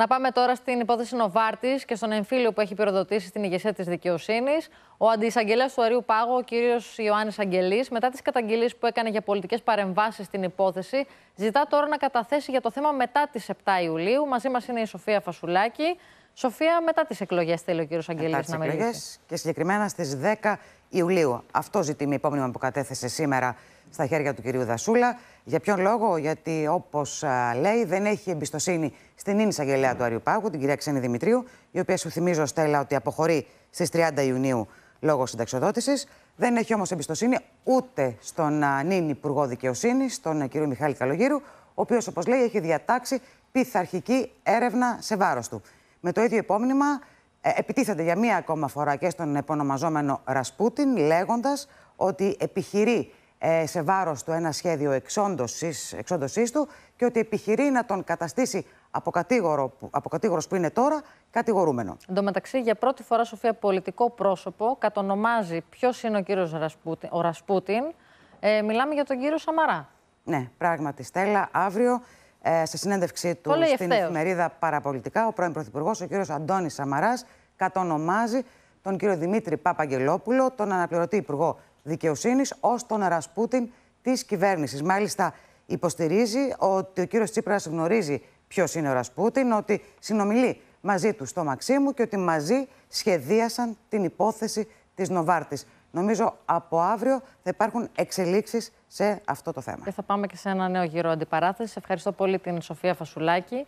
Να πάμε τώρα στην υπόθεση Νοβάρτης και στον εμφύλιο που έχει πυροδοτήσει στην ηγεσία της δικαιοσύνης. Ο αντιεισαγγελέα του Αρίου Πάγου, ο κύριος Ιωάννης Αγγελής, μετά τις καταγγελίες που έκανε για πολιτικές παρεμβάσεις στην υπόθεση, ζητά τώρα να καταθέσει για το θέμα μετά τις 7 Ιουλίου. Μαζί μας είναι η Σοφία Φασουλάκη. Σοφία, μετά τις εκλογές θέλει ο κύριος Αγγελίδη να μιλήσει. Μετά Και συγκεκριμένα στις 10 Ιουλίου. Αυτό ζητεί με υπόμνημα που κατέθεσε σήμερα στα χέρια του κυρίου Δασούλα. Για ποιον λόγο, γιατί όπως λέει, δεν έχει εμπιστοσύνη στην ίνη εισαγγελέα του Αριού Πάγου, την κυρία Ξένη Δημητρίου, η οποία σου θυμίζω, Στέλλα, ότι αποχωρεί στις 30 Ιουνίου λόγω συνταξιοδότησης. Δεν έχει όμως εμπιστοσύνη ούτε στον νυν Υπουργό Δικαιοσύνη, τον κύριο Μιχάλη Καλογύρου, ο οποίος, όπως λέει, έχει διατάξει πειθαρχική έρευνα σε βάρος του. Με το ίδιο υπόμνημα ε, επιτίθεται για μία ακόμα φορά και στον επωνομαζόμενο Ρασπούτιν, λέγοντας ότι επιχειρεί ε, σε βάρος του ένα σχέδιο εξόντωσή του και ότι επιχειρεί να τον καταστήσει από κατήγορο που είναι τώρα κατηγορούμενο. Εν τω μεταξύ, για πρώτη φορά, Σοφία, πολιτικό πρόσωπο κατονομάζει ποιος είναι ο κύριος Ρασπούτιν, ο Ρασπούτιν. Ε, μιλάμε για τον κύριο Σαμαρά. Ναι, πράγματι, Στέλλα, αύριο ε, σε συνέντευξή του Πολύ στην εφημερίδα Παραπολιτικά, ο πρώην Πρωθυπουργός, ο κύριος Αντώνης Σαμαράς, κατονομάζει τον κύριο Δημήτρη Παπαγγελόπουλο, τον αναπληρωτή Υπουργό Δικαιοσύνης, ως τον Ρασπούτιν της κυβέρνησης. Μάλιστα, υποστηρίζει ότι ο κύριος Τσίπρας γνωρίζει ποιος είναι ο Ρασπούτιν, ότι συνομιλεί μαζί του στο Μαξίμου και ότι μαζί σχεδίασαν την υπόθεση της Νοβάρτης. Νομίζω από αύριο θα υπάρχουν εξελίξεις σε αυτό το θέμα. Και θα πάμε και σε ένα νέο γύρο αντιπαράθεσης. Ευχαριστώ πολύ την Σοφία Φασουλάκη.